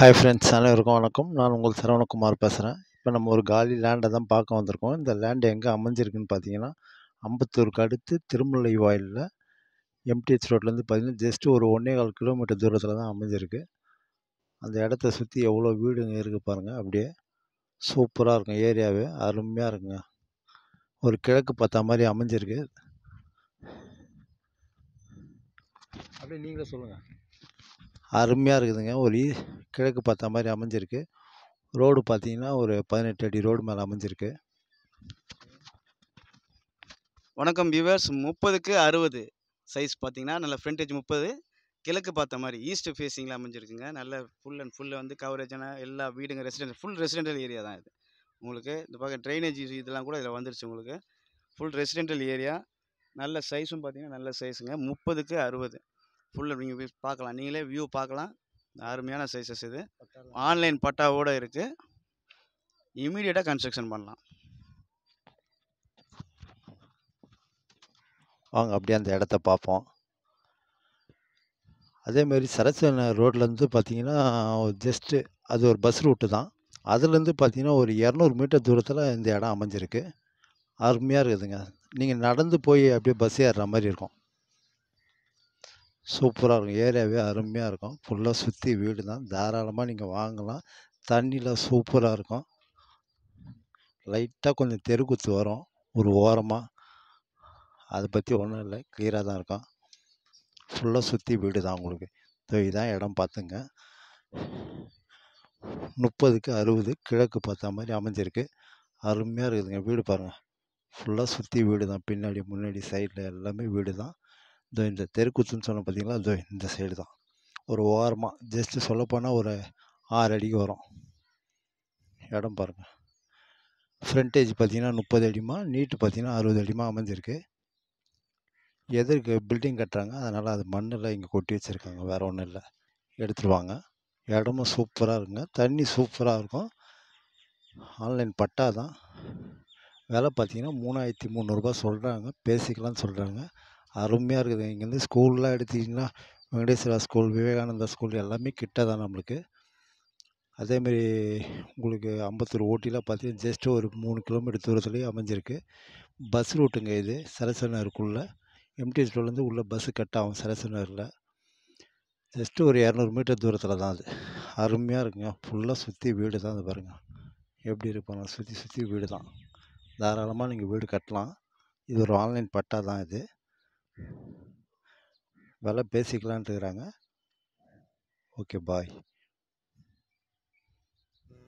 hi friends அனைவருக்கும் வணக்கம் நான் உங்கள் சரவணகுமார் பேசுகிறேன் இப்போ நம்ம ஒரு காலி லேண்டை தான் பார்க்க வந்திருக்கோம் இந்த லேண்டு எங்கே அமைஞ்சிருக்குன்னு பார்த்தீங்கன்னா அம்பத்தூருக்கு அடுத்து திருமலை வாயிலில் எம்டிஹெச் ரோட்லேருந்து பார்த்தீங்கன்னா ஜஸ்ட்டு ஒரு ஒன்றே கால் கிலோமீட்டர் தூரத்தில் தான் அமைஞ்சிருக்கு அந்த இடத்த சுற்றி எவ்வளோ வீடுங்க இருக்குது பாருங்கள் அப்படியே சூப்பராக இருக்கும் ஏரியாவே அருமையாக இருக்குங்க ஒரு கிழக்கு பார்த்தா மாதிரி அமைஞ்சிருக்கு அப்படியே நீங்களே சொல்லுங்கள் அருமையாக இருக்குதுங்க ஒரு கிழக்கு பார்த்த மாதிரி அமைஞ்சிருக்கு ரோடு பார்த்தீங்கன்னா ஒரு பதினெட்டு அடி ரோடு மேலே அமைஞ்சிருக்கு வணக்கம் வியூவர்ஸ் முப்பதுக்கு அறுபது சைஸ் பார்த்தீங்கன்னா நல்ல ஃப்ரண்டேஜ் முப்பது கிழக்கு பார்த்த மாதிரி ஈஸ்ட் ஃபேஸிங்கில் அமைஞ்சிருக்குங்க நல்ல ஃபுல் அண்ட் ஃபுல்லு வந்து கவரேஜான எல்லா வீடுங்க ரெசிடென்ட் ஃபுல் ரெசிடென்டல் ஏரியா தான் இது உங்களுக்கு இந்த பக்கம் ட்ரைனேஜ் இதெல்லாம் கூட இதில் வந்துருச்சு உங்களுக்கு ஃபுல் ரெசிடென்டல் ஏரியா நல்ல சைஸும் பார்த்தீங்கன்னா நல்ல சைஸுங்க முப்பதுக்கு அறுபது ஃபுல்லாக நீங்கள் போய் பார்க்கலாம் நீங்களே வியூ பார்க்கலாம் அருமையான சைஸஸ் இது ஆன்லைன் பட்டாவோடு இருக்குது இமீடியட்டாக கன்ஸ்ட்ரக்ஷன் பண்ணலாம் வாங்க அப்படியே அந்த இடத்த பார்ப்போம் அதேமாரி சரஸ்வன் ரோட்லேருந்து பார்த்தீங்கன்னா ஜஸ்ட்டு அது ஒரு பஸ் ரூட்டு தான் அதுலேருந்து பார்த்தீங்கன்னா ஒரு இரநூறு மீட்டர் தூரத்தில் இந்த இடம் அமைஞ்சிருக்கு அருமையாக இருக்குதுங்க நீங்கள் நடந்து போய் அப்படியே பஸ் ஏறுற மாதிரி இருக்கும் சூப்பராக இருக்கும் ஏரியாவே அருமையாக இருக்கும் ஃபுல்லாக சுற்றி வீடு தான் தாராளமாக நீங்கள் வாங்கலாம் தண்ணியில் சூப்பராக இருக்கும் லைட்டாக கொஞ்சம் தெருக்குத்து வரும் ஒரு ஓரமாக அதை பற்றி ஒன்றும் இல்லை கிளியராக தான் இருக்கும் ஃபுல்லாக சுற்றி வீடு தான் உங்களுக்கு இதுதான் இடம் பார்த்துங்க முப்பதுக்கு அறுபது கிழக்கு பார்த்த மாதிரி அமைஞ்சிருக்கு அருமையாக இருக்குதுங்க வீடு பாருங்கள் ஃபுல்லாக சுற்றி வீடு தான் பின்னாடி முன்னாடி சைடில் எல்லாமே வீடு தான் இதோ இந்த தெருக்கூத்துன்னு சொன்ன பார்த்தீங்களா இதோ இந்த சைடு தான் ஒரு ஓரமாக ஜஸ்ட்டு சொல்லப்போனால் ஒரு ஆறு அடிக்கு வரும் இடம் பாருங்கள் ஃப்ரண்டேஜ் பார்த்தீங்கன்னா முப்பது அடிமா நீட்டு பார்த்தீங்கன்னா அறுபது அடிமா அமைஞ்சிருக்கு எதற்கு பில்டிங் கட்டுறாங்க அதனால் அது மண்ணில் இங்கே கொட்டி வச்சுருக்காங்க வேறு ஒன்றும் இல்லை எடுத்துருவாங்க இடமும் சூப்பராக இருக்குங்க தண்ணி சூப்பராக இருக்கும் ஆன்லைன் பட்டா தான் விலை பார்த்தீங்கன்னா மூணாயிரத்தி முந்நூறுரூபா சொல்கிறாங்க பேசிக்கலாம்னு சொல்கிறாங்க அருமையாக இருக்குது இங்கேருந்து ஸ்கூல்லாம் எடுத்திங்கன்னா வெங்கடேஸ்வரா ஸ்கூல் விவேகானந்தா ஸ்கூல் எல்லாமே கிட்ட தான் நம்மளுக்கு அதேமாரி உங்களுக்கு அம்பத்தூர் ஓட்டிலாம் பார்த்தீங்கன்னா ஜஸ்ட்டு ஒரு மூணு கிலோமீட்டர் தூரத்துலேயே அமைஞ்சிருக்கு பஸ் ரூட்டுங்க இது சரசு எம்டிஎஸ் ரோட்லேருந்து உள்ளே பஸ்ஸு கட் ஆகும் சரசு ஜஸ்ட்டு ஒரு இரநூறு மீட்டர் தூரத்தில் தான் அது அருமையாக இருக்குங்க ஃபுல்லாக சுற்றி வீடு தான் அது பாருங்கள் எப்படி இருப்பாங்க சுற்றி சுற்றி வீடு தான் தாராளமாக நீங்கள் வீடு கட்டலாம் இது ஒரு ஆன்லைன் பட்டா தான் இது வில பேசிக்கலான்ட்டு இருக்கிறாங்க ஓகே பாய்